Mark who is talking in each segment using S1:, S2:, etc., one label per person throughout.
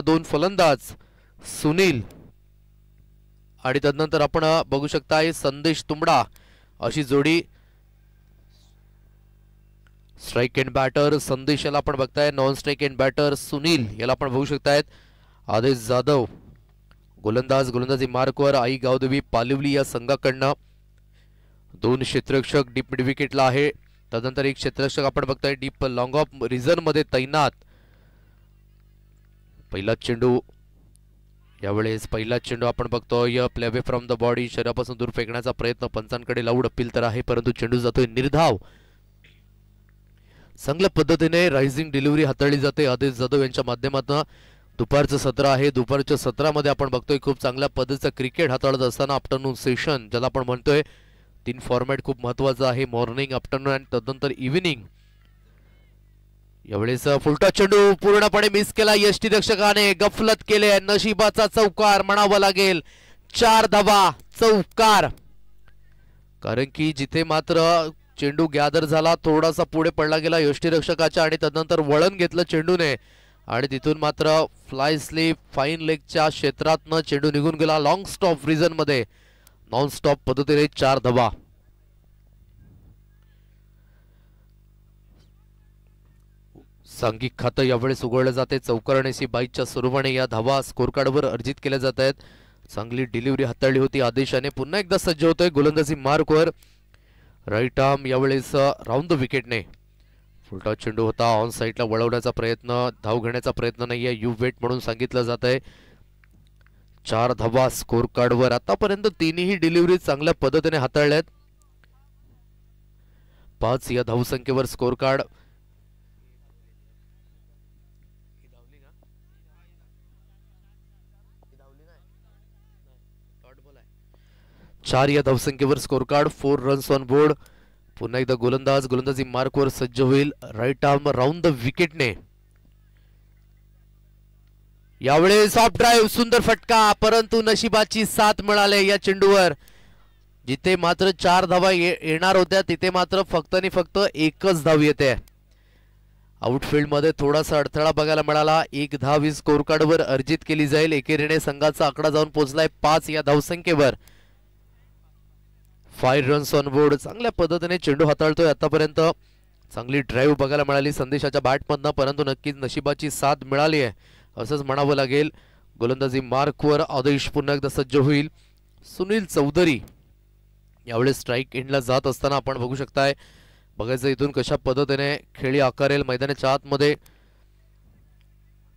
S1: दोन फलंदाज सुनील आणि त्यानंतर आपण बघू शकताय संदेश तुंबडा अशी जोडी स्ट्राईक अँड बॅटर संदेश याला आपण बघताय non strike and batter Sunil याला आपण बघू शकतायत आदेश जाधव गोलंदाज गोलंदाजी मार्कवर आई गावदेवी पालिवली या संघाकडनं दोन क्षेत्ररक्षक डीप विकेटला आहे त्यानंतर एक क्षेत्ररक्षक आपण बघताय डीप लॉंग ऑफ मध्ये तैनात पहिला चेंडू यावेळेस पहिला चेंडू आपण बघतोय play away from the body शरीरापासून दूर फेकण्याचा प्रयत्न पंचांकडे लाऊड अपील तर आहे परंतु चेंडू जातोय निर्धाव चांगल्या पद्धतीने रायझिंग डिलिव्हरी हाताळली जाते आदेश जाधव यांच्या माध्यमातून दुपारचं सत्र आहे दुपारच्या सत्रामध्ये आपण बघतोय खूप चांगल्या पद्धतीचं क्रिकेट हाताळत असताना आफ्टरनून सेशन ज्याला आपण म्हणतोय तीन फॉर्मॅट खूप महत्वाचं आहे मॉर्निंग आफ्टरनून आणि तदनंतर इव्हिनिंग यावेळेस फुलटा चेंडू पूर्णपणे मिस केला यष्टी रक्षकाने गफलत केले नशिबाचा चौकार म्हणावा लागेल चार धावा चौकार कारण की जिथे मात्र चेंडू गॅदर झाला थोडासा पुढे पडला गेला यष्टीरक्षकाच्या आणि तदनंतर वळण घेतलं चेंडूने आणि तिथून मात्र फ्लाय स्लीप फाईन लेगच्या क्षेत्रातनं चेंडू निघून गेला लॉंग स्टॉप मध्ये नॉन स्टॉप पद्धतीने चार धबा सांघिक खातं यावेळेस उघडलं जाते चौकर्णेशी बाईकच्या स्वरूपाने या धावा स्कोरकार्डवर अर्जित केल्या जात आहेत चांगली डिलिव्हरी हाताळली होती आदेशाने पुन्हा एकदा सज्ज होतोय गोलंदाजी मार्कवर राईट आर्म यावेळेस राऊंड द विकेटने फुलटा चेंडू होता ऑन साईडला वळवण्याचा प्रयत्न धाव घेण्याचा प्रयत्न नाही आहे यू वेट म्हणून सांगितलं जात आहे चार धावा स्कोर कार्डवर आतापर्यंत तिन्ही डिलिव्हरी चांगल्या पद्धतीने आहेत पाच या धावसंख्येवर स्कोर कार्ड चार या धावसंख्येवर scorecard four runs on board पुन्हा एकदा गोलंदाज गोलंदाजी मार्कवर सज्ज होईल राईट आर्म राऊंड द विकेटने यावेळेस ऑफ ड्राईव्ह सुंदर फटका परंतु नशिबाची साथ मिळाले या चेंडूवर जिथे मात्र चार धावा येणार होत्या तिथे मात्र फक्त आणि फक्त एकच धाव येते मध्ये थोडासा अडथळा बघायला मिळाला एक धाव ही स्कोर अर्जित केली जाईल एकेरीने संघाचा आकडा जाऊन पोहोचलाय पाच या धावसंख्येवर फाय रन्स ऑन बोर्ड चांगल्या पद्धतीने चेंडू हाताळतोय आतापर्यंत चांगली ड्राईव्ह बघायला मिळाली संदेशाच्या बॅटमधनं परंतु नक्कीच नशिबाची साथ मिळाली आहे असंच म्हणावं लागेल गोलंदाजी मार्कवर आदेश पुन्हा एकदा सज्ज होईल सुनील चौधरी यावेळेस स्ट्राईक इंडला जात असताना आपण बघू शकताय बघायचं इथून कशा पद्धतीने खेळी आकारेल मैदानाच्या आतमध्ये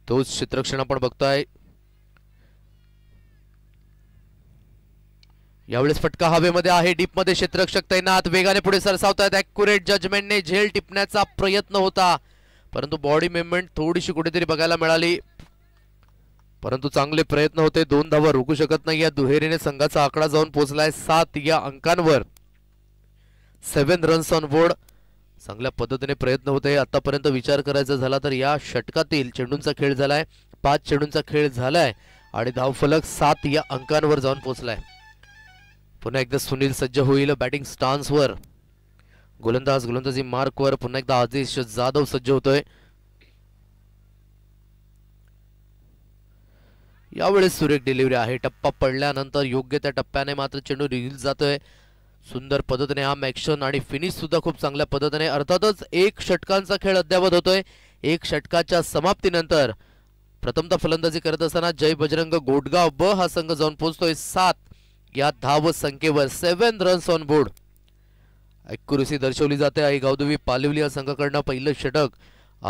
S1: तोच चित्रक्षण आपण बघतोय यावेळेस फटका हवेमध्ये आहे डीपमध्ये क्षेत्ररक्षक तैनात वेगाने पुढे सरसावतायत अॅक्युरेट जजमेंटने झेल टिपण्याचा प्रयत्न होता परंतु बॉडी मुवमेंट थोडीशी कुठेतरी बघायला मिळाली परंतु चांगले प्रयत्न होते दोन धावा रोखू शकत नाही या दुहेरीने संघाचा आकडा जाऊन पोहोचलाय सात या अंकांवर सेव्हन रन्स ऑन बोर्ड चांगल्या पद्धतीने प्रयत्न होते आतापर्यंत विचार करायचा झाला तर या षटकातील चेंडूंचा खेळ झालाय पाच चेंडूंचा खेळ झालाय आणि धावफलक सात या अंकांवर जाऊन पोहोचलाय पुन्हा एकदा सुनील सज्ज होईल बॅटिंग स्टान्सवर गोलंदाज गोलंदाजी मार्कवर पुन्हा एकदा आदेश जाधव सज्ज होतोय यावेळेस सुरेख डिलिव्हरी आहे टप्पा पडल्यानंतर योग्य त्या टप्प्याने मात्र चेंडू रिलीज जातोय सुंदर पद्धतीने हा मॅक्शन आणि फिनिश सुद्धा खूप चांगल्या पद्धतीने अर्थातच एक षटकांचा खेळ अद्यावत होतोय एक षटकाच्या समाप्तीनंतर प्रथमतः फलंदाजी करत असताना जय बजरंग गोडगाव ब हा संघ जाऊन पोहोचतोय सात या धाव संख्येवर seven runs on board accuracy दर्शवली जाते आहे गावदेवी पालिवली या संघाकडनं पहिलं षटक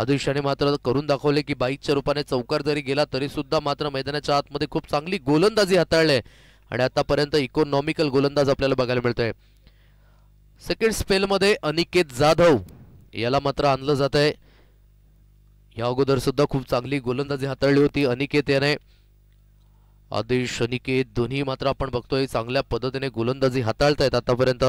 S1: आदिशाने मात्र करून दाखवले की बाईकच्या रूपाने चौकार जरी गेला तरी सुद्धा मात्र मैदानाच्या आतमध्ये खूप चांगली गोलंदाजी हाताळले आणि आतापर्यंत इकॉनॉमिकल गोलंदाज आपल्याला बघायला मिळतोय सेकंड स्पेलमध्ये अनिकेत जाधव याला मात्र आणलं जात आहे या अगोदर सुद्धा खूप चांगली गोलंदाजी हाताळली होती अनिकेत याने आदेश अनिकेत दोन्ही मात्र आपण बघतोय चांगल्या पद्धतीने गोलंदाजी हाताळतायत आतापर्यंत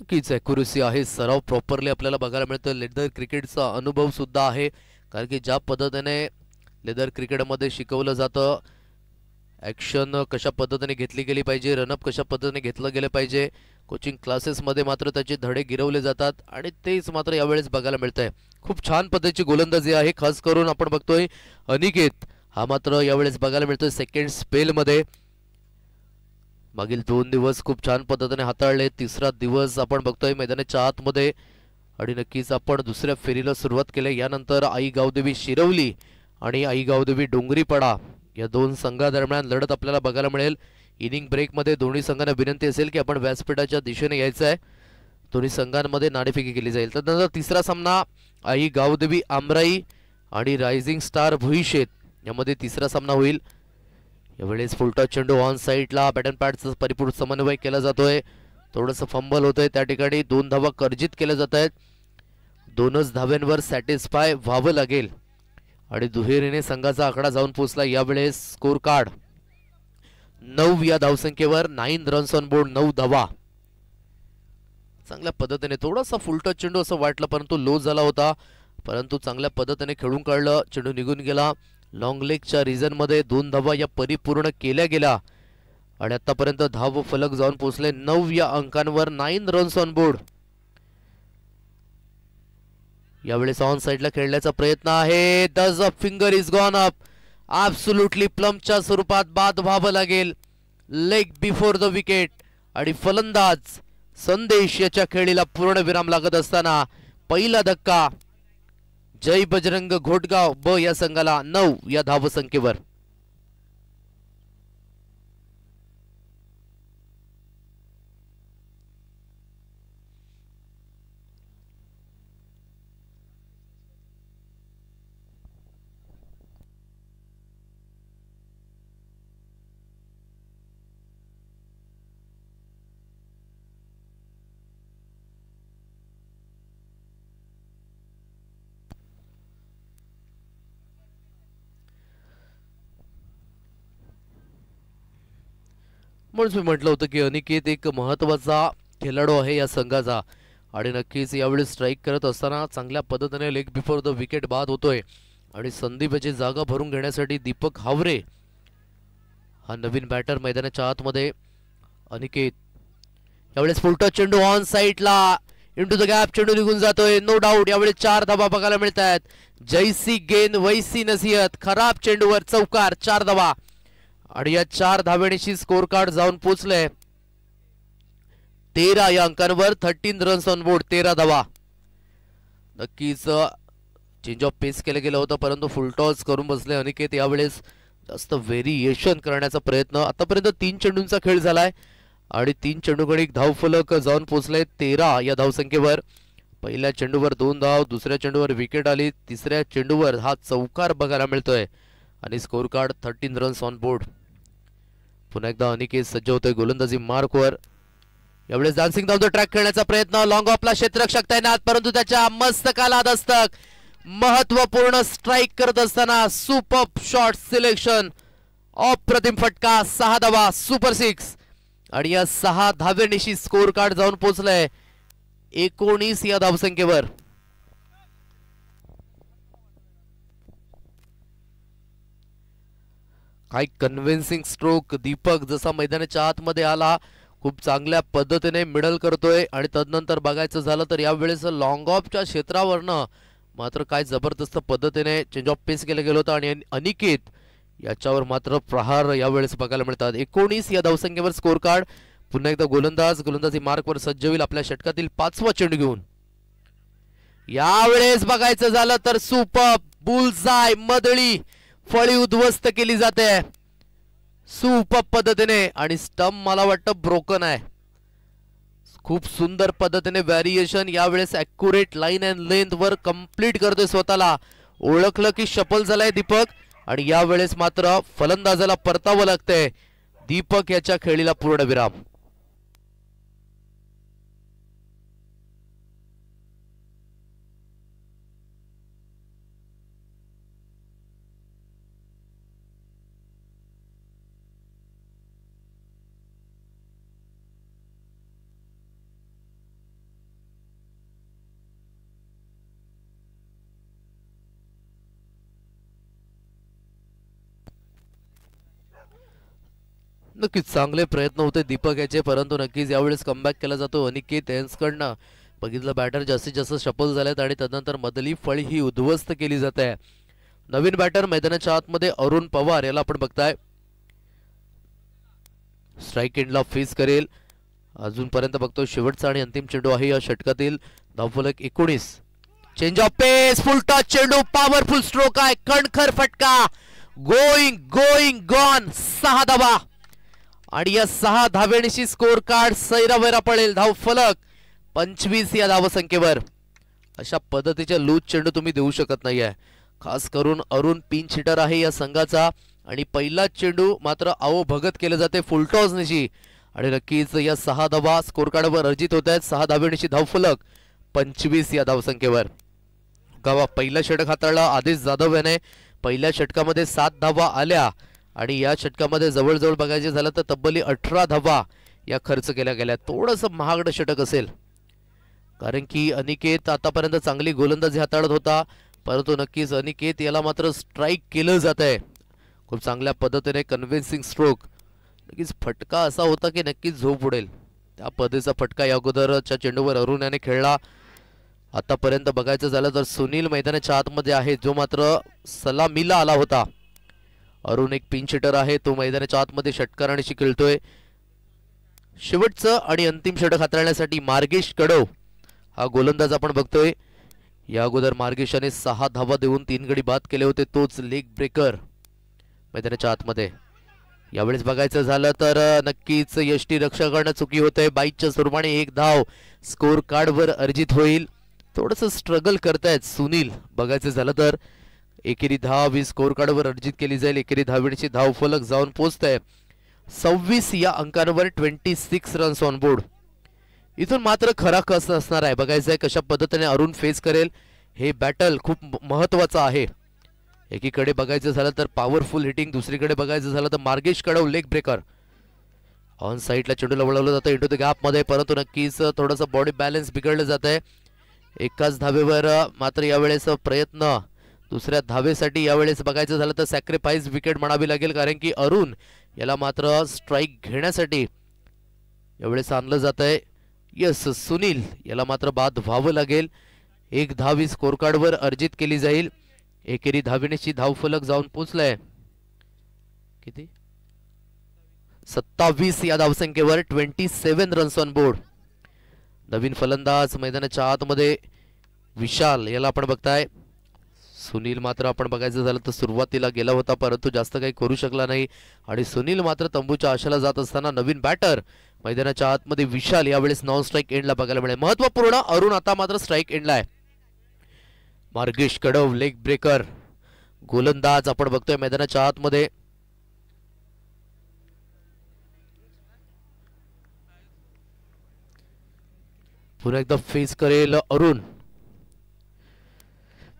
S1: नक्कीच अॅक्युरेसी आहे सराव प्रॉपरली आपल्याला बघायला मिळतो लेदर क्रिकेटचा अनुभव सुद्धा आहे कारण की ज्या पद्धतीने लेदर क्रिकेटमध्ये शिकवलं जातं ऍक्शन कशा पद्धतीने घेतली गेली पाहिजे रनअप कशा पद्धतीने घेतलं गेलं पाहिजे कोचिंग क्लासेसमध्ये मात्र त्याचे धडे गिरवले जातात आणि तेच मात्र यावेळेस बघायला मिळत आहे खूप छान पद्धतीची गोलंदाजी आहे खास करून आपण बघतोय अनिकेत हा मात्र यावेळेस बघायला मिळतोय सेकंड स्पेलमध्ये मागील दोन दिवस खूप छान पद्धतीने हाताळले तिसरा दिवस आपण बघतोय मैदानाच्या आतमध्ये आणि नक्कीच आपण दुसऱ्या फेरीला सुरुवात केली यानंतर आई गावदेवी शिरवली आणि आई गावदेवी डोंगरीपाडा या दोन संघादरम्यान लढत आपल्याला बघायला मिळेल इनिंग ब्रेकमध्ये दोन्ही संघांना विनंती असेल की आपण व्यासपीठाच्या दिशेने यायचं आहे दोन्ही संघांमध्ये नाणेफेकी केली जाईल त्यांचा तिसरा सामना आई गावदेवी आमराई आणि रायझिंग स्टार भुईशेत यामध्ये तिसरा सामना होईल यावेळेस फुलटा चेंडू ऑन साईडला बॅट अँड परिपूर्ण समन्वय केला जातोय थोडंसं फंबल होतंय त्या ठिकाणी दोन धावा कर्जित केल्या जात आहेत दोनच धाव्यांवर सॅटिस्फाय व्हावं लागेल आणि दुहेरीने संघाचा आकडा जाऊन पोचला यावेळेस स्कोर कार्ड नऊ या धावसंख्येवर नाईन रन्स ऑन बोर्ड नऊ धावा चांगल्या पद्धतीने थोडासा फुलटच चेंडू असं वाटलं परंतु लो झाला होता परंतु चांगल्या पद्धतीने खेळून काढलं चेंडू निघून गेला लॉंग लेगच्या मध्ये दोन धावा या परिपूर्ण केल्या गेल्या आणि आतापर्यंत धाव फलक जाऊन पोहोचले नऊ या अंकांवर नाईन रन्स ऑन बोर्ड यावेळेस ऑन साईडला खेळण्याचा प्रयत्न आहे this finger is gone up absolutely प्लमच्या स्वरूपात बाद व्हावं लागेल लेग बिफोर द विकेट आणि फलंदाज संदेश याच्या खेळीला विराम लागत असताना पहिला धक्का जय बजरंग घोटगाव ब या संघाला नऊ या धावसंख्येवर म्हणून मी म्हटलं होतं की अनिकेत एक महत्त्वाचा खेळाडू आहे या संघाचा आणि नक्कीच यावेळी स्ट्राईक करत असताना चांगल्या पद्धतीने लेग बिफोर द विकेट बाद होतोय आणि संदीपची जागा भरून घेण्यासाठी दीपक हावरे हा नवीन बॅटर मैदानाच्या आतमध्ये अनिकेत यावेळेस फुलटॉच चेंडू ऑन साईटला टू द गॅप चेंडू निघून जातोय नो डाऊट यावेळेस चार धाबा बघायला मिळत आहेत जैसी गेन वैसी नसीहत खराब चेंडूवर चौकार चार धाबा आणि या चार धावेणीशी स्कोर कार्ड जाऊन पोचले तेरा या अंकांवर थर्टीन रन्स ऑन बोर्ड तेरा धावा नक्कीच चेंज ऑफ पेस केलं गेलं होतं परंतु फुलटॉस करून बसले अनिकेत यावेळेस जास्त व्हेरिएशन करण्याचा प्रयत्न आतापर्यंत तीन चेंडूंचा खेळ झालाय आणि तीन चेंडूकडे धावफलक जाऊन पोचले तेरा या धावसंख्येवर पहिल्या चेंडूवर दोन धाव दुसऱ्या चेंडूवर विकेट आली तिसऱ्या चेंडूवर हा चौकार बघायला मिळतोय आणि scorecard thirteen runs on board पुन्हा एकदा अनिकेत सज्ज होतोय गोलंदाजी मार्कवर यावेळेस डान्सिंग धावतो ट्रॅक खेळण्याचा प्रयत्न लॉंग ऑफला क्षेत्रक्षक तैनात परंतु त्याच्या मस्तकाला दस्तक महत्वपूर्ण स्ट्राईक करत असताना सुपर शॉट सिलेक्शन अप्रतिम फटका सहा धावा सुपर सिक्स आणि या सहा धाव्यानिशी स्कोर कार्ड जाऊन पोहोचलंय एकोणीस या धावसंख्येवर काय कन्व्हिन्सिंग स्ट्रोक दीपक जसा मैदानाच्या आतमध्ये आला खूप चांगल्या पद्धतीने मिडल करतोय आणि तदनंतर बघायचं झालं तर यावेळेस लॉंग ऑफच्या क्षेत्रावरनं मात्र काय जबरदस्त पद्धतीने चेंज ऑफ पेस केलं गेलं होतं आणि अनिकेत याच्यावर मात्र प्रहार यावेळेस बघायला मिळतात एकोणीस या धावसंख्येवर स्कोर कार्ड पुन्हा एकदा गोलंदाज गोलंदाजी मार्कवर सज्ज होईल आपल्या षटकातील पाचवा चेंडू घेऊन यावेळेस बघायचं झालं तर सुप बुलजाय मदळी फळी उद्ध्वस्त केली जाते सुप पद्धतीने आणि स्टम्प मला वाटतं ब्रोकन आहे खूप सुंदर पद्धतीने व्हॅरिएशन यावेळेस अॅक्युरेट लाईन अँड लेंथ वर कम्प्लीट करतोय स्वतःला ओळखलं की शपल झालाय दीपक आणि यावेळेस मात्र फलंदाजाला परतावं लागतंय दीपक याच्या खेळीला पूर्ण विराम नक्कीच चांगले प्रयत्न होते दीपक याचे परंतु नक्कीच यावेळेस कमबॅक केला जातो अनिकेत एन्सकडनं बघितलं बॅटर जास्तीत जास्त शपल झाल्यात आणि त्यानंतर मदली फळ ही उद्ध्वस्त केली जात आहे नवीन बॅटर मैदानाच्या आतमध्ये अरुण पवार याला आपण बघताय स्ट्राईक एंडला फेस करेल अजूनपर्यंत बघतो शेवटचा आणि अंतिम चेंडू आहे या षटकातील धावफलक एकोणीस चेंज ऑफ पेस फुल टॉच चेंडू पॉवरफुल स्ट्रोक आहे कणखर फटका गोईंग गोईंग गॉन सहा धावा आणि या सहा धाव्यांशी स्कोर कार्ड सैरावैरा पडेल धाव फलक पंचवीस या धावसंख्येवर अशा पद्धतीच्या लूज चेंडू तुम्ही देऊ शकत नाही आहे खास करून अरुण पिन शिटर आहे या संघाचा आणि पहिलाच चेंडू मात्र आवो भगत केले जाते फुलटॉसनिशी आणि नक्कीच या सहा धावा स्कोर कार्डवर अर्जित होत आहेत सहा धाव्यांशी धाव फलक पंचवीस या धावसंख्येवर गावा पहिला षटक हाताळला आदेश जाधव याने पहिल्या षटकामध्ये सात धावा आल्या आणि या षटकामध्ये जवळजवळ बघायचे झालं तर तब्बली अठरा धावा या खर्च केल्या गेल्या थोडंसं महागड षटक असेल कारण की अनिकेत आतापर्यंत चांगली गोलंदाजी हाताळत होता परंतु नक्कीच अनिकेत याला मात्र स्ट्राईक केलं जात आहे खूप चांगल्या पद्धतीने कन्व्हिन्सिंग स्ट्रोक नक्कीच फटका असा होता की नक्कीच झोप उडेल त्या पदेचा फटका या अगोदरच्या चेंडूवर अरुण याने खेळला आतापर्यंत बघायचं झालं तर सुनील मैदानाच्या आतमध्ये आहे जो मात्र सलामीला आला होता अरुण एक पिन हिटर आहे तो मैदानाच्या आतमध्ये आणि खेळतोय शेवटचं आणि अंतिम षटक हाताळण्यासाठी मार्गेश कडव हा गोलंदाज आपण बघतोय या अगोदर मार्गेशाने सहा धावा देऊन तीन गडी बाद केले होते तोच लेग ब्रेकर मैदानाच्या आतमध्ये यावेळेस बघायचं झालं तर नक्कीच यष्टी रक्षा करणं चुकी होतंय बाईकच्या स्वरूपाने एक धाव स्कोर कार्डवर अर्जित होईल थोडस स्ट्रगल करतायत सुनील बघायचं झालं तर एकेरी दहा वीस स्कोर कार्डवर अर्जित केली जाईल एकेरी दहावीची धाव फलक जाऊन पोहोचत आहे सव्वीस या अंकांवर twenty six runs on board इथून मात्र खरा कस असणार आहे बघायचं आहे कशा पद्धतीने अरुण फेस करेल हे बॅटल खूप महत्वाचं आहे एकीकडे बघायचं झालं तर पॉवरफुल हिटिंग दुसरीकडे बघायचं झालं तर Margesh Kadav leg breaker on साईडला चेंडूला वळवलं जातं इंटू द गॅपमध्ये परंतु नक्कीच थोडंसं बॉडी बॅलन्स बिघडलं जात आहे एकाच धावेवर मात्र यावेळेस प्रयत्न दुसऱ्या धावेसाठी यावेळेस बघायचं झालं तर सॅक्रिफाईस विकेट म्हणावी लागेल कारण की अरुण याला मात्र स्ट्राईक घेण्यासाठी यावेळेस आणलं जात आहे यस सुनील याला मात्र बाद व्हावं लागेल एक धाव ही स्कोरकार्डवर अर्जित केली जाईल एकेरी धाविणीची धावफलक जाऊन पोचलाय किती सत्तावीस या धावसंख्येवर twenty seven runs on board नवीन फलंदाज मैदानाच्या आतमध्ये विशाल याला आपण बघताय सुनील मात्र आपण बघायचं झालं तर सुरुवातीला गेला होता परंतु जास्त काही करू शकला नाही आणि सुनील मात्र तंबूच्या आशाला जात असताना नवीन बॅटर मैदानाच्या आतमध्ये विशाल यावेळेस नॉन स्ट्राईक एंडला बघायला मिळेल महत्वपूर्ण अरुण आता मात्र स्ट्राईक एंडला आहे मार्गेश कडव लेग ब्रेकर गोलंदाज आपण बघतोय मैदानाच्या आतमध्ये पुन्हा एकदा फेस करेल अरुण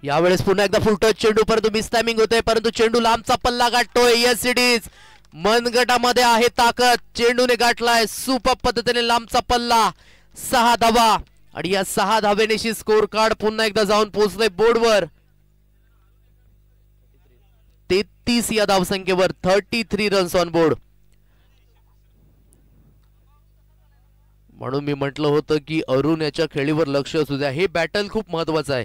S1: यावेळेस पुन्हा एकदा फुल टच चेंडू परंतु मिस टायमिंग होतोय परंतु चेंडू लांबचा पल्ला गाठतोय एस इडीज मन गटामध्ये आहे ताकद चेंडूने गाठलाय सुपर पद्धतीने लांबचा पल्ला सहा धावा आणि या सहा धावेनेशी स्कोर कार्ड पुन्हा एकदा जाऊन पोहोचले बोर्डवर तेहतीस या धावसंख्येवर thirty three runs on board म्हणून मी म्हटलं होतं की अरुण याच्या खेळीवर लक्ष असू द्या हे बॅटल खूप महत्वाचं आहे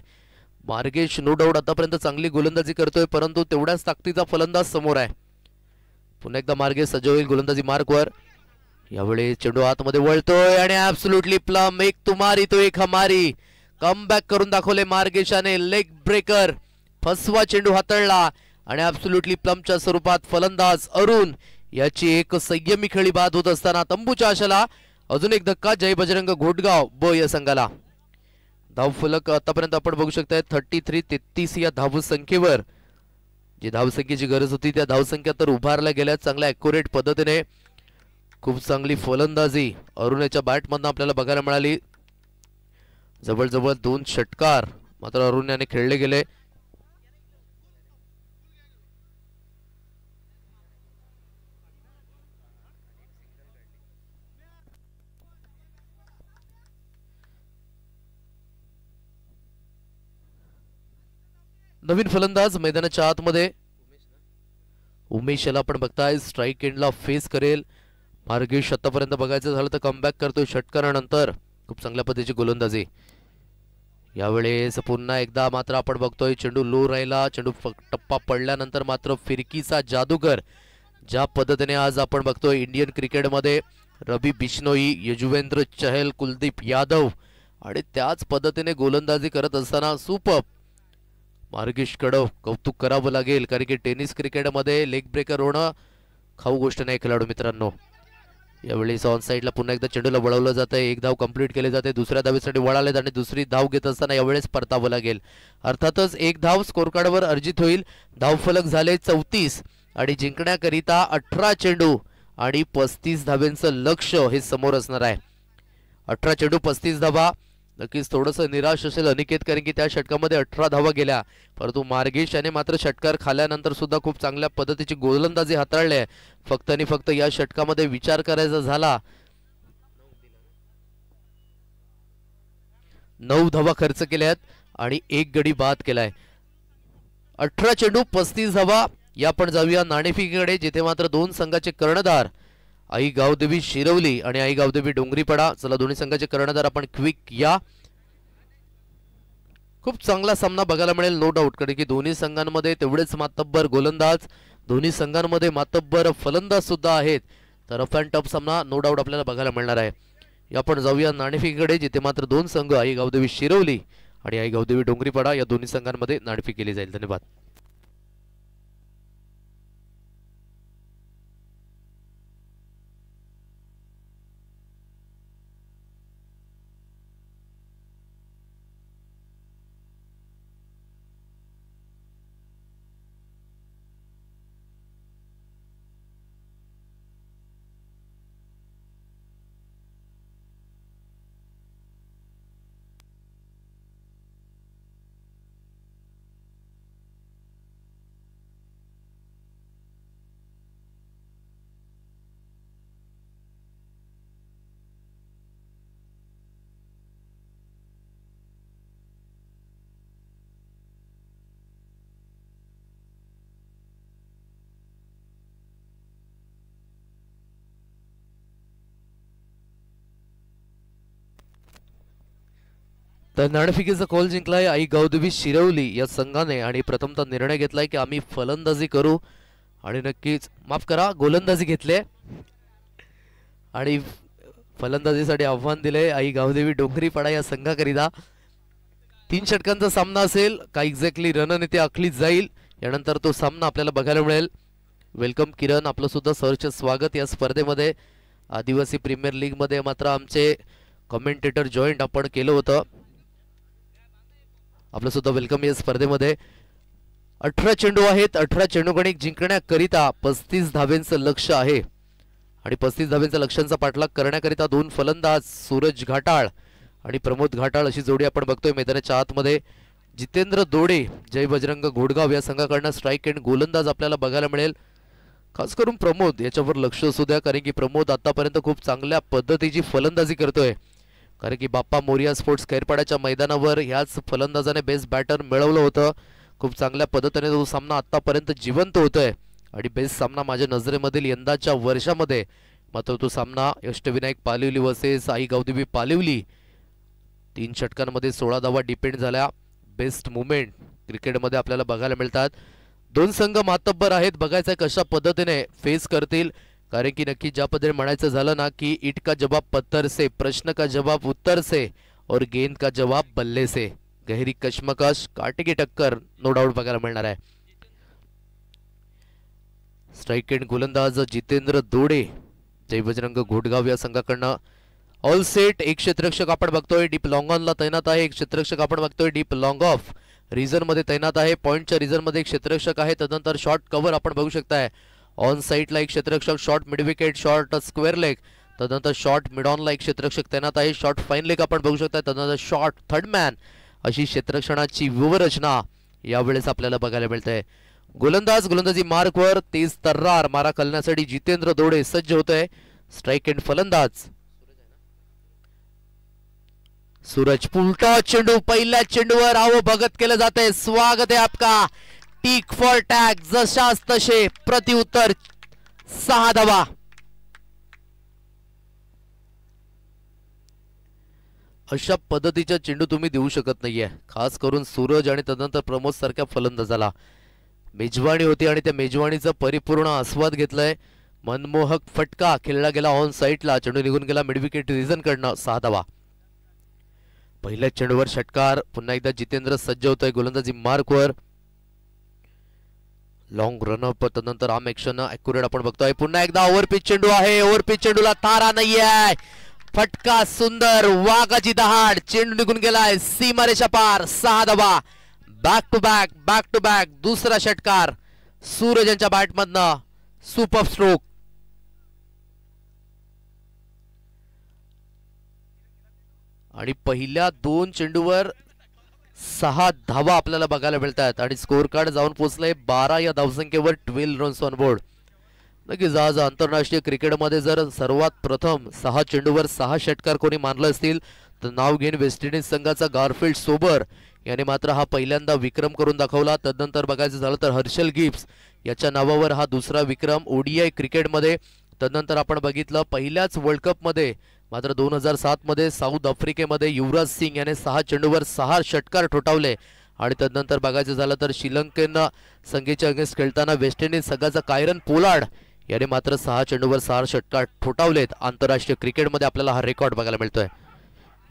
S1: मार्गेश नो डाऊट आतापर्यंत चांगली गोलंदाजी करतोय परंतु तेवढ्याच ताकदीचा फलंदाज समोर आहे पुन्हा एकदा मार्गेश सज्ज होईल गोलंदाजी वर यावेळी चेंडू आतमध्ये वळतोय आणि ऍब्सुलटली प्लम एक तुमारी तो एक हमारी कम करून दाखवले मार्गेशाने लेग ब्रेकर फसवा चेंडू हाताळला आणि ऍब्सुलटली प्लमच्या स्वरूपात फलंदाज अरुण याची एक संयमी खेळी बाद होत असताना तंबूच्या आशाला अजून एक धक्का जय बजरंग घोटगाव ब या संघाला फलक आतापर्यंत आपण बघू शकताय थर्टी थ्री तेहतीस या धावसंख्येवर जी धावसंख्येची गरज होती त्या धावसंख्या तर उभारल्या गेल्या चांगल्या अॅक्युरेट पद्धतीने खूप चांगली फलंदाजी याच्या बॅटमधनं आपल्याला बघायला मिळाली जवळजवळ दोन षटकार मात्र अरुण्याने खेळले गेले नवीन फलंदाज मैदानाच्या आतमध्ये उमेश याला आपण बघताय स्ट्राईक एंडला फेस करेल मार्गेश आतापर्यंत बघायचं झालं तर कमबॅक करतोय षटकारानंतर खूप चांगल्या पद्धतीची गोलंदाजी यावेळेस पुन्हा एकदा मात्र आपण बघतोय चेंडू लो राहिला चेंडू टप्पा पडल्यानंतर मात्र फिरकीचा जादूगर ज्या पद्धतीने आज आपण बघतोय इंडियन क्रिकेटमध्ये रवी बिश्नोई यजुवेंद्र चहल कुलदीप यादव आणि त्याच पद्धतीने गोलंदाजी करत असताना सुपब मार्गेश कडव कौतुक करावं लागेल कारण की टेनिस क्रिकेटमध्ये लेग ब्रेकर होणं खाऊ गोष्ट नाही खेळाडू मित्रांनो यावेळी ऑन साईडला पुन्हा एकदा चेंडूला वळवलं जातं एक धाव कंप्लीट केले जाते दुसऱ्या धावेसाठी वळाले आणि दुसरी धाव घेत असताना यावेळेस परतावं लागेल अर्थातच एक धाव स्कोरकार्डवर अर्जित होईल धावफलक झाले चौतीस आणि जिंकण्याकरिता अठरा चेंडू आणि पस्तीस धावेंचं लक्ष हे समोर असणार आहे अठरा चेंडू पस्तीस धावा नक्कीच थोडंसं निराश असेल अनिकेत कारण की त्या षटकामध्ये अठरा धावा गेल्या परंतु मार्गेश याने मात्र षटकार खाल्यानंतर सुद्धा खूप चांगल्या पद्धतीची गोलंदाजी हाताळली आहे फक्त आणि फक्त या षटकामध्ये विचार करायचा झाला नऊ धावा खर्च केल्या आणि एक गडी बाद केलाय अठरा चेंडू पस्तीस धावा या आपण जाऊया नाणेफिकीकडे जिथे मात्र दोन संघाचे कर्णधार आई गावदेवी शिरवली आणि आई गावदेवी डोंगरीपडा चला दोन्ही संघाचे कर्णधार आपण क्विक या खूप चांगला सामना बघायला मिळेल नो डाऊट कारण की दोन्ही संघांमध्ये तेवढेच मातब्बर गोलंदाज दोन्ही संघांमध्ये मातब्बर फलंदाज सुद्धा आहेत तर रफ अँड टफ सामना नो डाऊट आपल्याला बघायला मिळणार आहे आपण जाऊया नाणेफेकीकडे जिथे मात्र दोन संघ आई गावदेवी शिरवली आणि आई गावदेवी डोंगरीपडा या दोन्ही संघांमध्ये नाणेफी केली जाईल धन्यवाद तर नाणेफिकीचा कॉल जिंकलाय आई गौदवी शिरवली या संघाने आणि प्रथमतः निर्णय घेतलाय की आम्ही फलंदाजी करू आणि नक्कीच माफ करा गोलंदाजी घेतले आणि फलंदाजीसाठी आव्हान दिले आई गावदेवी पाडा या संघाकरिता तीन षटकांचा सामना असेल का एक्झॅक्टली रणनीती आखली जाईल यानंतर तो सामना आपल्याला बघायला मिळेल वेलकम किरण आपलं सुद्धा सहर्ष स्वागत या स्पर्धेमध्ये आदिवासी प्रीमियर लीगमध्ये मात्र आमचे कमेंटेटर जॉईंट आपण केलं होतं आपलं सुद्धा वेलकम या स्पर्धेमध्ये अठरा चेंडू आहेत अठरा चेंडूगणिक जिंकण्याकरिता पस्तीस धावेंचं लक्ष आहे आणि पस्तीस धावेंचा लक्ष्यांचा पाठलाग करण्याकरिता दोन फलंदाज सूरज घाटाळ आणि प्रमोद घाटाळ अशी जोडी आपण बघतोय मैदानाच्या आतमध्ये जितेंद्र दोडे जय बजरंग घोडगाव या संघाकडनं स्ट्राईक अँड गोलंदाज आपल्याला बघायला मिळेल खास करून प्रमोद याच्यावर लक्ष असू द्या कारण की प्रमोद आतापर्यंत खूप चांगल्या पद्धतीची फलंदाजी करतोय कारण की बाप्पा मोरिया स्पोर्ट्स खैरपाड्याच्या मैदानावर ह्याच फलंदाजाने बेस्ट बॅटर मिळवलं होतं खूप चांगल्या पद्धतीने तो सामना आतापर्यंत जिवंत होतोय आणि बेस्ट सामना माझ्या नजरेमधील यंदाच्या वर्षामध्ये मात्र तो सामना यष्टविनायक पालिवली वसे आई गावदेवी पालिवली तीन षटकांमध्ये सोळा धावा डिपेंड झाल्या बेस्ट मुवमेंट क्रिकेटमध्ये आपल्याला बघायला मिळतात दोन संघ मातब्बर आहेत बघायचं कशा पद्धतीने फेस करतील कारण की नक्की ज्या पद्धतीने म्हणायचं झालं ना की इट का जवाब पत्थर से प्रश्न का जबाब उत्तर से और गेंद का जवाब बल्ले से गहरी कशमकश काटे की टक्कर नो डाऊट बघायला मिळणार आहे स्ट्राईक एंड गोलंदाज जितेंद्र दोडे जय बजरंग घोटगाव या संघाकडनं ऑल सेट एक क्षेत्ररक्षक आपण बघतोय डीप लॉंग ऑनला तैनात आहे एक क्षेत्ररक्षक आपण बघतोय डीप लॉंग ऑफ मध्ये तैनात आहे पॉईंटच्या मध्ये एक क्षेत्ररक्षक आहे तदनंतर शॉर्ट कव्हर आपण बघू शकताय ऑन साईटला एक क्षेत्ररक्षक short midwicket short square leg तदनंतर शॉर्ट मिड ऑन एक क्षेत्ररक्षक तैनात आहे शॉर्ट फाईन लेग आपण बघू शकता तदनंतर शॉर्ट थर्ड मॅन अशी क्षेत्ररक्षणाची व्यूहरचना यावेळेस आपल्याला बघायला मिळते गोलंदाज गोलंदाजी मार्कवर तेज तर्रार मारा खालण्यासाठी जितेंद्र दोडे सज्ज होत आहे स्ट्राईक अँड फलंदाज सूरज पुलटा चेंडू पहिल्या चेंडूवर आव भगत केलं जात स्वागत आहे आपका टीक फॉर टॅग जशास तसे प्रतिउत्तर सहा धावा अशा पद्धतीचा चेंडू तुम्ही देऊ शकत नाहीये खास करून सूरज आणि तदनंतर प्रमोद सारख्या फलंदाजाला मेजवाणी होती आणि त्या मेजवानीचा परिपूर्ण आस्वाद घेतलाय मनमोहक फटका खेळला गेला ऑन साईटला चेंडू निघून गेला विकेट रिझन करणं सहा धावा पहिल्या चेंडूवर षटकार पुन्हा एकदा जितेंद्र सज्ज होतोय गोलंदाजी मार्कवर लॉंग रनअप तदनंतर आमेक्षण ऍक्युरेट आपण बघतोय पुन्हा एकदा ओव्हर पिच चेंडू आहे ओव्हर पिच चेंडूला तारा नाहीये फटका सुंदर वाघाची दहाड चेंडू निघून गेलाय सीमारेषा पार सहा दबा back to back back to back दुसरा षटकार सूरज यांच्या बॅटमधनं सुपर स्ट्रोक आणि पहिल्या दोन चेंडूवर सहा धावा आपल्याला बघायला मिळतात आणि स्कोर कार्ड जाऊन पोहोचलंय बारा या धावसंख्येवर ट्वेल्व रन्स ऑन बोर्ड नक्कीच आज आंतरराष्ट्रीय क्रिकेटमध्ये जर सर्वात प्रथम सहा चेंडूवर सहा षटकार कोणी मानलं असतील तर नाव घेऊन वेस्ट इंडिज संघाचा गारफिल्ड सोबर याने मात्र हा पहिल्यांदा विक्रम करून दाखवला तदनंतर बघायचं झालं तर हर्षल गिप्स याच्या नावावर हा दुसरा विक्रम ओडीआय क्रिकेटमध्ये तदनंतर आपण बघितलं पहिल्याच वर्ल्ड कपमध्ये मात्र दोन हजार सातमध्ये साऊथ आफ्रिकेमध्ये युवराज सिंग याने सहा चेंडूवर सहा षटकार ठोठावले आणि त्यानंतर बघायचं झालं तर श्रीलंकेनं संघीच्या अगेन्स्ट खेळताना वेस्ट इंडिज संघाचा कायरन पोलाड याने मात्र सहा चेंडूवर सहा षटकार ठोठावलेत आंतरराष्ट्रीय क्रिकेटमध्ये आपल्याला हा रेकॉर्ड बघायला मिळतोय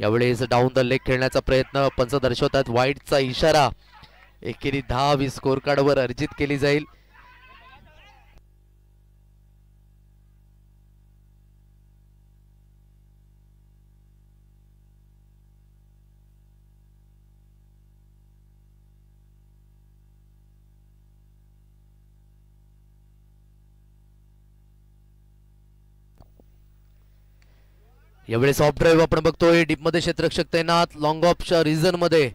S1: यावेळेस डाऊन द लेग खेळण्याचा प्रयत्न पंच दर्शवतात वाईटचा इशारा एकेरी दहा वीस स्कोर कार्डवर अर्जित केली जाईल यावेळेस ऑफ ड्राईव्ह आपण बघतोय डीपमध्ये क्षेत्रक्षक तैनात लॉंग ऑफच्या रिझनमध्ये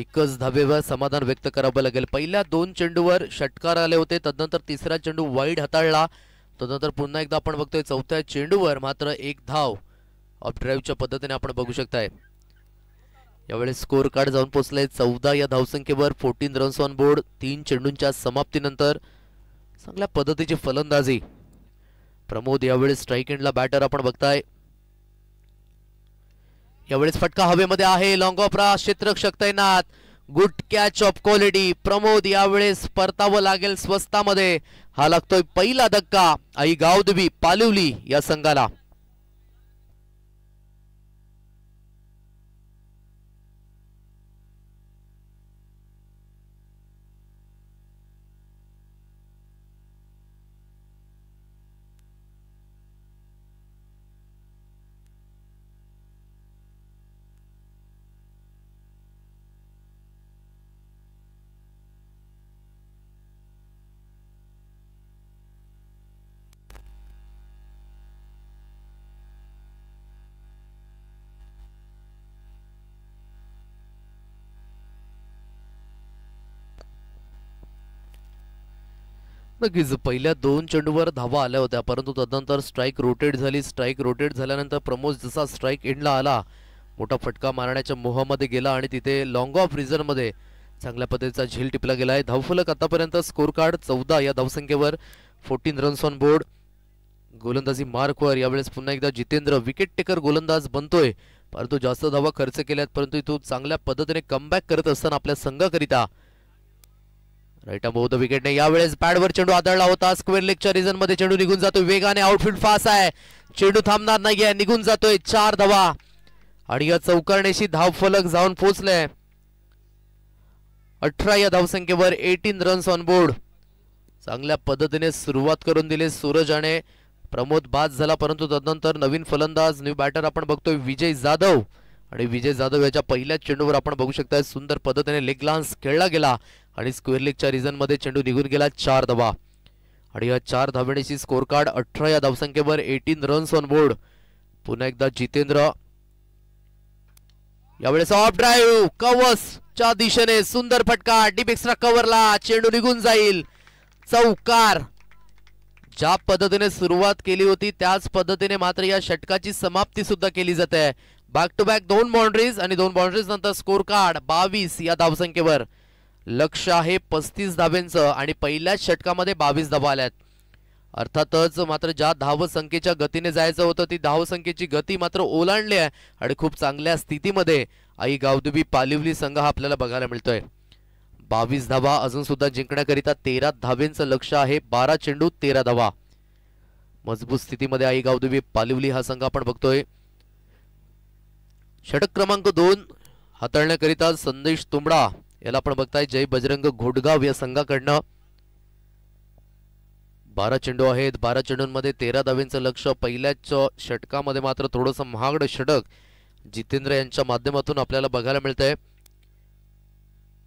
S1: एकच धावेवर समाधान व्यक्त करावं लागेल पहिल्या दोन चेंडूवर षटकार आले होते तदनंतर तिसरा चेंडू वाईड हाताळला तदनंतर पुन्हा एकदा आपण बघतोय चौथ्या चेंडूवर मात्र एक धाव ऑफ ड्राईव्हच्या पद्धतीने आपण बघू शकताय यावेळेस स्कोअर कार्ड जाऊन पोहोचले चौदा या धावसंख्येवर फोर्टीन रन्स ऑन बोर्ड तीन चेंडूंच्या समाप्तीनंतर चांगल्या पद्धतीची फलंदाजी प्रमोद यावेळेस स्ट्राईक एंडला बॅटर आपण बघताय यावेळेस फटका हवेमध्ये आहे लॉंग रा क्षेत्रक्षक तैनात good catch of quality Pramod यावेळेस परतावं लागेल स्वस्तामध्ये हा लागतोय पहिला धक्का आई गावदेवी पालिवली या संघाला नक्कीच पहिल्या दोन चेंडूवर धावा आल्या होत्या परंतु तदनंतर स्ट्राईक रोटेट झाली स्ट्राईक रोटेट झाल्यानंतर प्रमोद जसा स्ट्राईक एंडला आला मोठा फटका मारण्याच्या मोहामध्ये गेला आणि तिथे लॉंग ऑफ रिझनमध्ये चांगल्या पद्धतीचा झेल टिपला गेला आहे धावफलक आतापर्यंत स्कोर कार्ड चौदा या धावसंख्येवर फोर्टीन रन्स ऑन बोर्ड गोलंदाजी मार्कवर यावेळेस पुन्हा एकदा जितेंद्र विकेट टेकर गोलंदाज बनतोय परंतु जास्त धावा खर्च केल्यात परंतु तो चांगल्या पद्धतीने कमबॅक करत असताना आपल्या संघाकरिता राईट अबो द विकेटने यावेळेस पॅडवर चेंडू आदळला होता स्क्वेअर लेगच्या रिझन मध्ये चेंडू निघून जातो वेगाने आउटफिट फास्ट आहे चेंडू थांबणार नाही आहे निघून जातोय चार धावा आणि या चौकर्णेशी धाव फलक जाऊन पोहोचले अठरा या धावसंख्येवर एटीन रन्स ऑन बोर्ड चांगल्या पद्धतीने सुरुवात करून दिली आणि प्रमोद बाद झाला परंतु तदनंतर नवीन फलंदाज न्यू बॅटर आपण बघतोय विजय जाधव आणि विजय जाधव याच्या पहिल्याच चेंडूवर आपण बघू शकता सुंदर पद्धतीने लेग लान्स खेळला गेला आणि स्क्वेअर लेगच्या मध्ये चेंडू निघून गेला चार धावा आणि या चार धावण्याची स्कोर कार्ड अठरा या धावसंख्येवर एटीन रन्स ऑन बोर्ड पुन्हा एकदा जितेंद्र यावेळेस ऑफ ड्राईव्ह कवस च्या दिशेने सुंदर फटका डिपेक्सरा कव्हरला चेंडू निघून जाईल चौकार ज्या पद्धतीने सुरुवात केली होती त्याच पद्धतीने मात्र या षटकाची समाप्ती सुद्धा केली जाते बॅक टू बॅक दोन बाउंड्रीज आणि दोन बाउंड्रीज नंतर स्कोर कार्ड बावीस या धावसंख्येवर लक्ष आहे पस्तीस धाब्यांचं आणि पहिल्याच षटकामध्ये बावीस धाबा आल्यात अर्थातच मात्र ज्या धाव संख्येच्या गतीने जायचं होतं ती धाव संख्येची गती मात्र ओलांडली आहे आणि खूप चांगल्या स्थितीमध्ये आई गावदुबी पालिवली संघ हा आपल्याला बघायला मिळतोय बावीस धावा अजून सुद्धा जिंकण्याकरिता तेरा धाबेंचं लक्ष आहे बारा चेंडू तेरा धावा मजबूत स्थितीमध्ये आई गावदुबी पालिवली हा संघ आपण बघतोय षटक क्रमांक दोन हाताळण्याकरिता संदेश तुंबडा याला आपण बघताय जय बजरंग घोडगाव या संघाकडनं बारा चेंडू आहेत बारा चेंडूंमध्ये तेरा धावेंचं लक्ष पहिल्याच षटकामध्ये मात्र थोडंसं महागड षटक जितेंद्र यांच्या माध्यमातून आपल्याला बघायला मिळतंय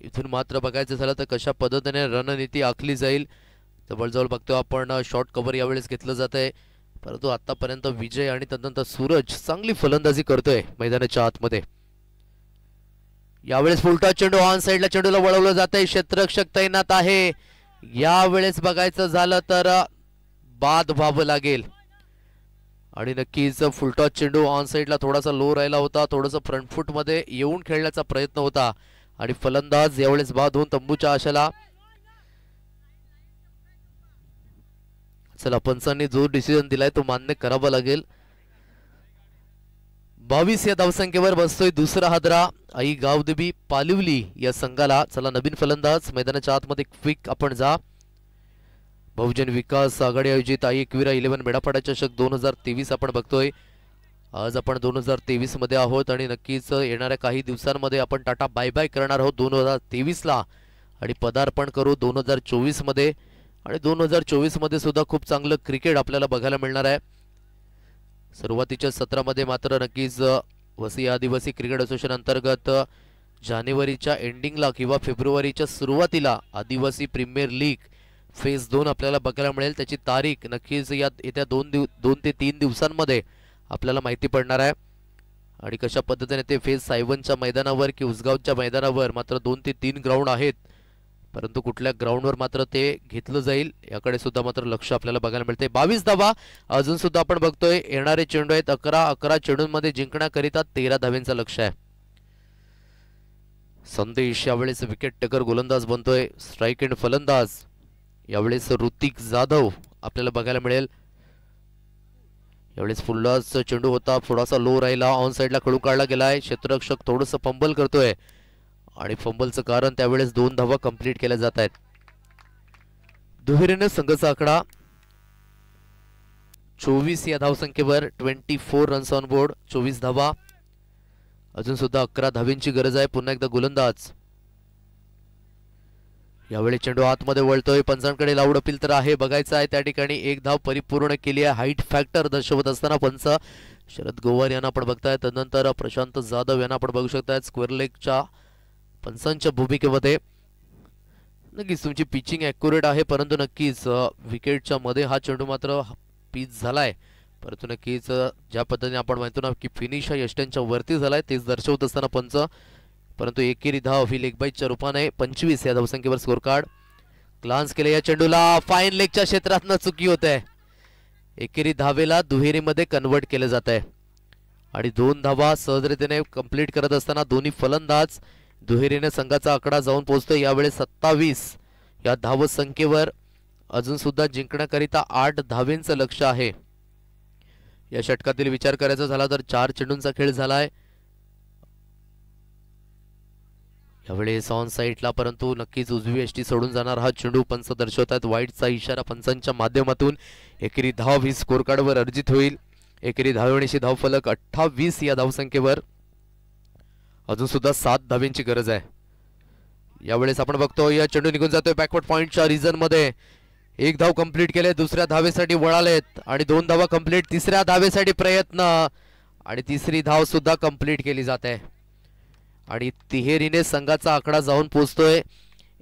S1: इथून मात्र बघायचं झालं तर कशा पद्धतीने रणनीती आखली जाईल जवळजवळ बघतो आपण शॉर्ट कव्हर यावेळेस घेतलं जात आहे परंतु आतापर्यंत विजय आणि तदनंतर सूरज चांगली फलंदाजी करतोय मैदानाच्या आतमध्ये यावेळेस फुलटा चेंडू ऑन साईडला चेंडूला वळवलं जात आहे क्षेत्ररक्षक तैनात आहे यावेळेस बघायचं झालं तर बाद व्हावं लागेल आणि नक्कीच फुलटॉस चेंडू ऑन साईडला थोडासा लो राहिला होता फ्रंट फुट मध्ये येऊन खेळण्याचा प्रयत्न होता आणि फलंदाज यावेळेस बाद होऊन तंबूच्या आशाला चला पंचांनी जो डिसिजन दिलाय तो मान्य करावा लागेल बावीस या धावसंख्येवर बसतोय दुसरा हादरा आई गावदेबी पालिवली या संघाला चला नवीन फलंदाज मैदानाच्या आतमध्ये क्विक आपण जा बहुजन विकास आघाडी आयोजित आई एकविरा इलेव्हन मेडापाडा चषक दोन हजार तेवीस आपण बघतोय आज आपण दोन हजार तेवीसमध्ये आहोत आणि नक्कीच येणाऱ्या काही दिवसांमध्ये आपण टाटा बाय बाय करणार आहोत दोन हजार तेवीसला आणि पदार्पण करू दोन हजार चोवीसमध्ये आणि दोन हजार चोवीसमध्ये सुद्धा खूप चांगलं क्रिकेट आपल्याला बघायला मिळणार आहे सुरुवातीच्या सत्रामध्ये मात्र नक्कीच वसी आदिवासी क्रिकेट असोसिएशन अंतर्गत जानेवारीच्या एंडिंगला किंवा फेब्रुवारीच्या सुरुवातीला आदिवासी प्रीमियर लीग फेज दोन आपल्याला बघायला मिळेल त्याची तारीख नक्कीच या येत्या दोन दिव दोन ते तीन दिवसांमध्ये आपल्याला माहिती पडणार आहे आणि कशा पद्धतीने ते फेज सायवनच्या मैदानावर की उसगावच्या मैदानावर मात्र दोन ते तीन ग्राउंड आहेत परंतु कुठल्या ग्राउंडवर मात्र ते घेतलं जाईल याकडे सुद्धा मात्र लक्ष आपल्याला बघायला मिळते बावीस धावा अजून सुद्धा आपण बघतोय येणारे चेंडू आहेत अकरा अकरा चेंडूंमध्ये जिंकण्याकरिता तेरा धाव्यांचं लक्ष आहे संदेश यावेळेस विकेट टेकर गोलंदाज बनतोय स्ट्राईक एंड फलंदाज यावेळेस ऋतिक जाधव आपल्याला बघायला मिळेल यावेळेस फुल्लाच चेंडू होता थोडासा लो राहिला ऑन साईडला खळू काढला गेलाय क्षेत्ररक्षक थोडस पंबल करतोय आणि फंबलचं कारण त्यावेळेस दोन धावा कंप्लीट केल्या जात आहेत दुहेरीनं संघाचा आकडा चोवीस या धावसंख्येवर twenty four runs on board चोवीस धावा अजून सुद्धा अकरा धावींची गरज आहे पुन्हा एकदा गोलंदाज यावेळी चेंडू आतमध्ये वळतोय पंचांकडे लावड अपील तर आहे बघायचं आहे त्या ठिकाणी एक धाव परिपूर्ण केली आहे हाईट फॅक्टर दर्शवत असताना पंच शरद गोवार यांना आपण बघताय तदनंतर प्रशांत जाधव यांना आपण बघू शकतायत स्क्वेअर लेगच्या पंचांच्या भूमिकेमध्ये नक्कीच तुमची पिचिंग ॲक्युरेट आहे परंतु नक्कीच विकेटच्या मध्ये हा चेंडू मात्र पीच झालाय परंतु नक्कीच ज्या पद्धतीने आपण म्हणतो ना की फिनिश हा वरती झालाय तेच दर्शवत असताना पंच परंतु एकेरी धाव ही लेग रूपाने पंचवीस या धावसंख्येवर स्कोर कार्ड क्लान्स केले या चेंडूला फाईन लेगच्या क्षेत्रातनं चुकी होत आहे एकेरी धावेला दुहेरीमध्ये कन्वर्ट केलं जात आणि दोन धावा सहजरितीने कंप्लीट करत असताना दोन्ही फलंदाज दुहेरीने संघाचा आकडा जाऊन पोहोचतो यावेळेस सत्तावीस या, धाव धावसंख्येवर अजून सुद्धा जिंकण्याकरिता आठ धावेंचं लक्ष आहे या षटकातील विचार करायचा झाला तर चार चेंडूंचा खेळ झालाय यावेळी ऑन साईटला परंतु नक्कीच उजवी एसटी सोडून जाणार हा चेंडू पंच दर्शवतात वाईटचा इशारा पंचांच्या माध्यमातून एकेरी धाव ही स्कोरकार्डवर अर्जित होईल एकेरी धावेणीशी धावफलक अठ्ठावीस या धावसंख्येवर अजून सुद्धा सात धाव्यांची गरज आहे यावेळेस आपण बघतो या चेंडू निघून जातोय बॅकवर्ड पॉईंटच्या रिझन मध्ये एक धाव कंप्लीट केले दुसऱ्या धावेसाठी वळालेत आणि दोन धावा कंप्लीट तिसऱ्या धावेसाठी प्रयत्न आणि तिसरी धाव सुद्धा कंप्लीट केली जाते आणि तिहेरीने संघाचा आकडा जाऊन पोचतोय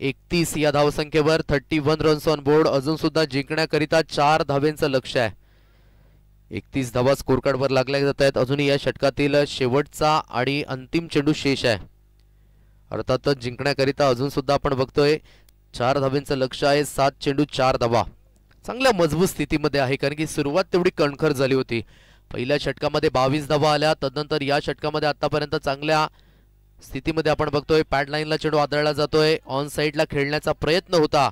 S1: एकतीस या धावसंख्येवर thirty one runs on board अजून सुद्धा जिंकण्याकरिता चार धावेंचं लक्ष आहे एकतीस धावा स्कोरकार्डवर लागल्या जात आहेत अजूनही या षटकातील शेवटचा आणि अंतिम चेंडू शेष आहे अर्थातच जिंकण्याकरिता अजून सुद्धा आपण बघतोय चार धाब्यांचं लक्ष आहे सात चेंडू चार धावा चांगल्या मजबूत स्थितीमध्ये आहे कारण की सुरुवात तेवढी कणखर झाली होती पहिल्या षटकामध्ये बावीस धावा आल्या तदनंतर या षटकामध्ये आतापर्यंत चांगल्या स्थितीमध्ये आपण बघतोय पॅडलाईनला चेंडू आदळला जातोय ऑन साईडला खेळण्याचा प्रयत्न होता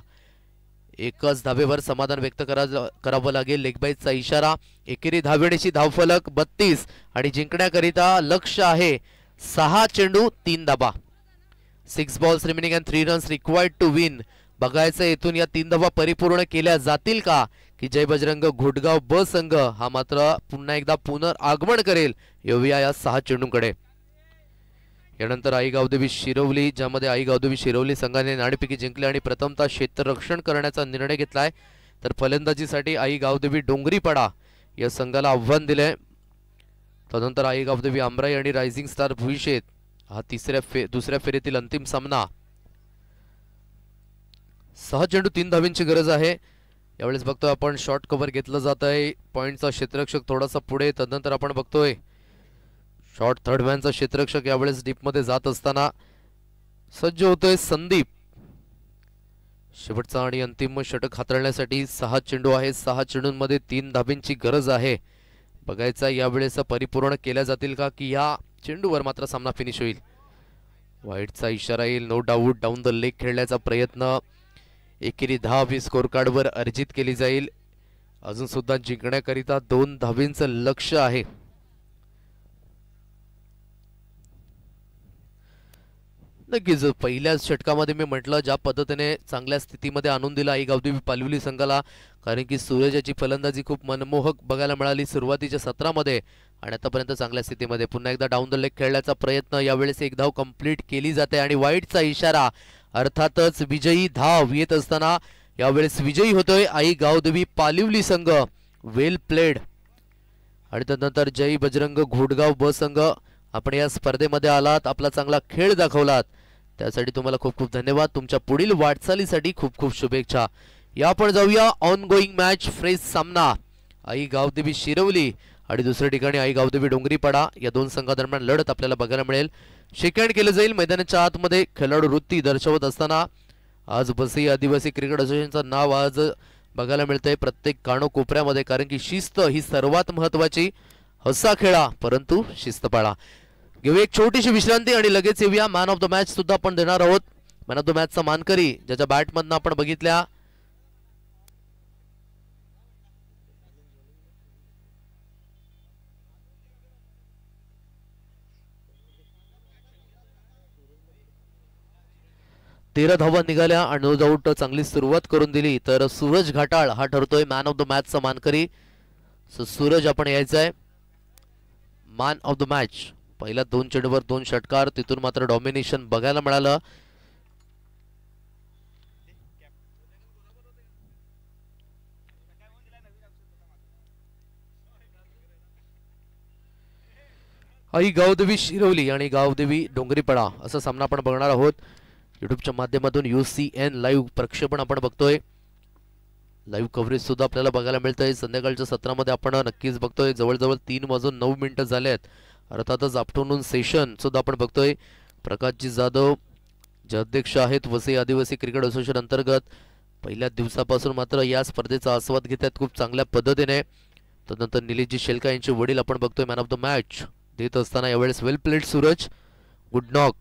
S1: एकच धावेवर समाधान व्यक्त करा करावं लागेल लेगबाईजचा इशारा एकेरी धावेडीची धावफलक बत्तीस आणि जिंकण्याकरिता लक्ष आहे सहा चेंडू तीन धाबा six balls remaining and three runs required to win बघायचं येथून या तीन धावा परिपूर्ण केल्या जातील का की जय बजरंग घोटगाव ब संघ हा मात्र पुन्हा एकदा आगमन करेल येऊया या सहा चेंडूंकडे यानंतर आई गावदेवी शिरवली ज्यामध्ये आई गावदेवी शिरवली संघाने नाणेपिकी जिंकली आणि प्रथमतः क्षेत्ररक्षण करण्याचा निर्णय घेतलाय तर फलंदाजीसाठी आई गावदेवी डोंगरीपाडा या संघाला आव्हान दिलंय तदनंतर आई गावदेवी आमराई आणि रायझिंग स्टार भुईशेत हा तिसऱ्या फे दुसऱ्या फेरीतील अंतिम सामना सहा चेंडू तीन धावींची गरज आहे यावेळेस बघतोय आपण शॉर्ट कव्हर घेतलं जात आहे पॉईंटचा क्षेत्ररक्षक थोडासा पुढे तदनंतर आपण बघतोय शॉर्ट थर्ड मॅनचा क्षेत्ररक्षक यावेळेस डीपमध्ये जात असताना सज्ज होतोय संदीप शेवटचा आणि अंतिम षटक हाताळण्यासाठी सहा चेंडू आहे सहा चेंडूंमध्ये तीन धाबींची गरज आहे बघायचा यावेळेस परिपूर्ण केल्या जातील का की या चेंडूवर मात्र सामना फिनिश होईल वाईटचा इशारा येईल no doubt down the leg खेळण्याचा प्रयत्न एकेरी धाव ही स्कोर कार्डवर अर्जित केली जाईल अजून सुद्धा जिंकण्याकरिता दोन धाबींचं लक्ष आहे नक्कीच पहिल्याच षटकामध्ये मी म्हटलं ज्या पद्धतीने चांगल्या स्थितीमध्ये आणून दिला आई गावदेवी पालवली संघाला कारण की सूरजाची फलंदाजी खूप मनमोहक बघायला मिळाली सुरुवातीच्या सत्रामध्ये आणि आतापर्यंत चांगल्या स्थितीमध्ये पुन्हा एकदा डाऊन द लेग खेळण्याचा प्रयत्न यावेळेस एक धाव कंप्लीट केली जाते आणि वाईटचा इशारा अर्थातच विजयी धाव येत असताना यावेळेस विजयी होतोय आई गावदेवी पालिवली संघ वेल प्लेड आणि त्यानंतर जय बजरंग घोडगाव ब संघ आपण या स्पर्धेमध्ये आलात आपला चांगला खेळ दाखवलात त्यासाठी तुम्हाला खूप खूप धन्यवाद तुमच्या पुढील वाटचालीसाठी खूप खूप शुभेच्छा या आपण जाऊया ऑन गोईंग मॅच फ्रेश सामना आई गावदेवी शिरवली आणि दुसऱ्या ठिकाणी आई गावदेवी डोंगरीपाडा या दोन संघादरम्यान लढत आपल्याला बघायला मिळेल शेकँड केलं जाईल मैदानाच्या आतमध्ये खेळाडू वृत्ती दर्शवत असताना आज बसई आदिवासी क्रिकेट असोसिएशनचं नाव आज बघायला मिळतंय प्रत्येक कोपऱ्यामध्ये कारण की शिस्त ही सर्वात महत्वाची हसा खेळा परंतु शिस्त पाळा घेऊया एक छोटीशी विश्रांती आणि लगेच येऊया मॅन ऑफ द मॅच सुद्धा आपण देणार आहोत मॅन ऑफ द मॅचचा मानकरी ज्याच्या बॅटमधनं आपण बघितल्या तेरा धावा निघाल्या आणि नो डाऊट चांगली सुरुवात करून दिली तर सूरज घाटाळ हा ठरतोय मॅन ऑफ द मॅचचा मानकरी सो सूरज आपण यायचा आहे मॅन ऑफ द मॅच पहिल्या दोन चेंडूवर दोन षटकार तिथून मात्र डॉमिनेशन बघायला मिळालं आई गावदेवी शिरवली आणि गावदेवी डोंगरीपडा असा सामना आपण बघणार आहोत युट्यूबच्या माध्यमातून यू सी एन लाईव्ह प्रक्षेपण आपण बघतोय लाईव्ह कव्हरेज सुद्धा आपल्याला बघायला मिळतंय संध्याकाळच्या सत्रामध्ये आपण नक्कीच बघतोय जवळजवळ तीन वाजून नऊ मिनिटं झाले आहेत अर्थातच आफ्टरनून सेशन सुद्धा आपण बघतोय प्रकाशजी जाधव जे अध्यक्ष आहेत वसई आदिवासी क्रिकेट असोसिएशन अंतर्गत पहिल्या दिवसापासून मात्र या स्पर्धेचा आस्वाद घेत आहेत खूप चांगल्या पद्धतीने तदनंतर निलेशजी शेलका यांचे वडील आपण बघतोय मॅन ऑफ द मॅच देत असताना यावेळेस well played Suraj good knock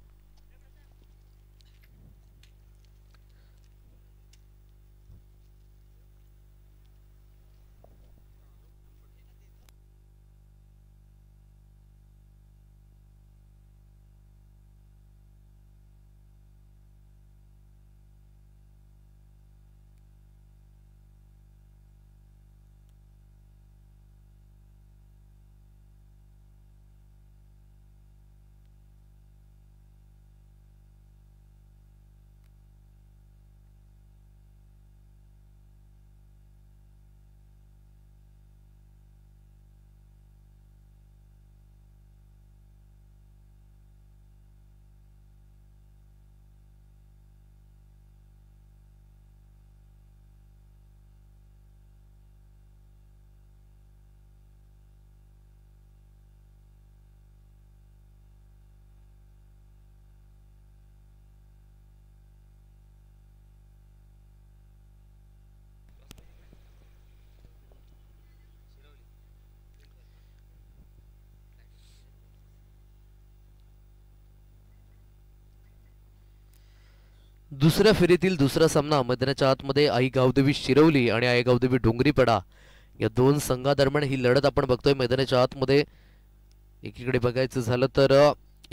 S1: दुसऱ्या फेरीतील दुसरा सामना मैदानाच्या आतमध्ये आई गावदेवी शिरवली आणि आई गावदेवी डोंगरीपडा या दोन संघादरम्यान ही लढत आपण बघतोय मैदानाच्या आतमध्ये एकीकडे बघायचं झालं तर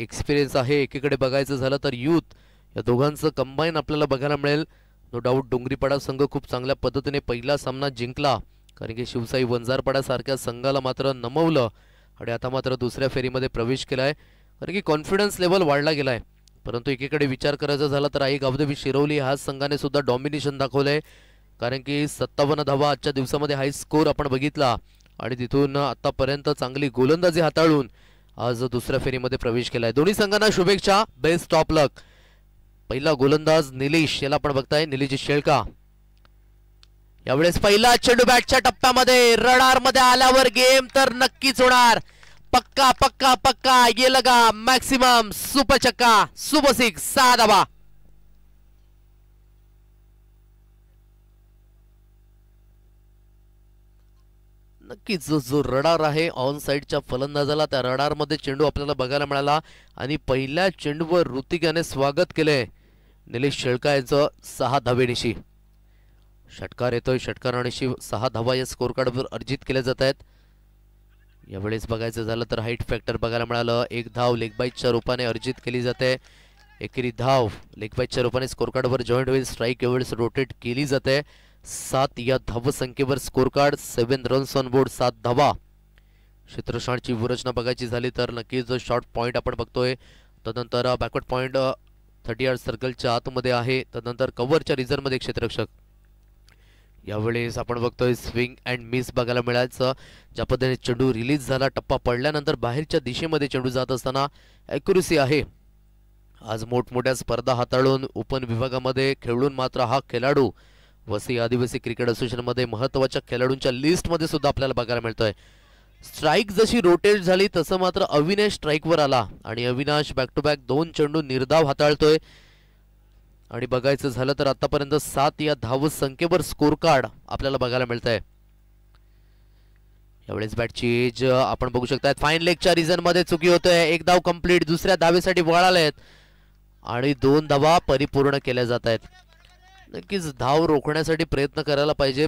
S1: एक्सपिरियन्स आहे एकीकडे बघायचं झालं तर यूथ या दोघांचं कंबाईन आपल्याला बघायला मिळेल नो डाऊट डोंगरीपडा संघ खूप चांगल्या पद्धतीने पहिला सामना जिंकला कारण की शिवसाई वंजारपाडासारख्या संघाला मात्र नमवलं आणि आता मात्र दुसऱ्या फेरीमध्ये प्रवेश केला आहे कारण की कॉन्फिडन्स लेवल वाढला गेला आहे परंतु एकीकडे विचार करायचा झाला तर आई गावदेवी शिरवली ह्या संघाने सुद्धा डॉमिनेशन दाखवलंय कारण की सत्तावन्न धावा आजच्या दिवसामध्ये हाय स्कोर आपण बघितला आणि तिथून आतापर्यंत चांगली गोलंदाजी हाताळून आज दुसऱ्या फेरीमध्ये प्रवेश केलाय दोन्ही संघांना शुभेच्छा बेस्ट टॉप लक पहिला गोलंदाज निलेश याला आपण बघताय निलेश शेळका यावेळेस पहिला चेंडू बॅटच्या टप्प्यामध्ये रडार मध्ये आल्यावर गेम तर नक्कीच होणार पक्का पक्का पक्का ये लगा मैक्सिमम सुपर चक्का सुपर सिक्स साधावा नक्कीच जो जो रडार आहे ऑन साईडच्या फलंदाजाला त्या रडारमध्ये चेंडू आपल्याला बघायला मिळाला आणि पहिल्या चेंडूवर याने स्वागत केले निलेश शेळका यांचं सहा धावेनिशी षटकार येतोय षटकार आणि सहा धावा या स्कोर कार्डवर अर्जित केल्या जात आहेत यावेळेस बघायचं झालं तर हाईट फॅक्टर बघायला मिळालं एक धाव लेगबाईजच्या रूपाने अर्जित केली जाते एकेरी धाव लेगबाईच्या रूपाने स्कोरकार्डवर जॉईंट होईल स्ट्राईक यावेळेस रोटेट केली जाते सात या धावसंख्येवर scorecard seven runs on board सात धावा क्षेत्रक्षणची व्यूरचना बघायची झाली तर नक्कीच जो शॉर्ट पॉईंट आपण बघतोय तदनंतर बॅकवर्ड पॉईंट थर्टी आर्ट सर्कलच्या आतमध्ये आहे त्यानंतर कव्हरच्या रिझनमध्ये क्षेत्ररक्षक यावेळेस आपण बघतोय स्विंग अँड मिस बघायला मिळायचं ज्या पद्धतीने चेंडू रिलीज झाला टप्पा पडल्यानंतर बाहेरच्या दिशेमध्ये चेंडू जात असताना अॅक्युरेसी आहे आज मोठमोठ्या स्पर्धा हाताळून ओपन विभागामध्ये खेळून मात्र हा खेळाडू वसी आदिवासी क्रिकेट मध्ये महत्त्वाच्या खेळाडूंच्या लिस्टमध्ये सुद्धा आपल्याला बघायला मिळतोय स्ट्राईक जशी रोटेट झाली तसं मात्र अविनाश स्ट्राईकवर आला आणि अविनाश बॅक टू बॅक दोन चेंडू निर्धाव हाताळतोय आणि बघायचं झालं तर आतापर्यंत सात या धाव संख्येवर स्कोर कार्ड आपल्याला बघायला मिळत आहे यावेळेस बॅट चीज आपण बघू शकता फाईन लेगच्या रिझन मध्ये चुकी होतोय एक धाव कंप्लीट दुसऱ्या धावेसाठी वळाल्या आहेत आणि दोन धावा परिपूर्ण केल्या जात आहेत नक्कीच धाव रोखण्यासाठी प्रयत्न करायला पाहिजे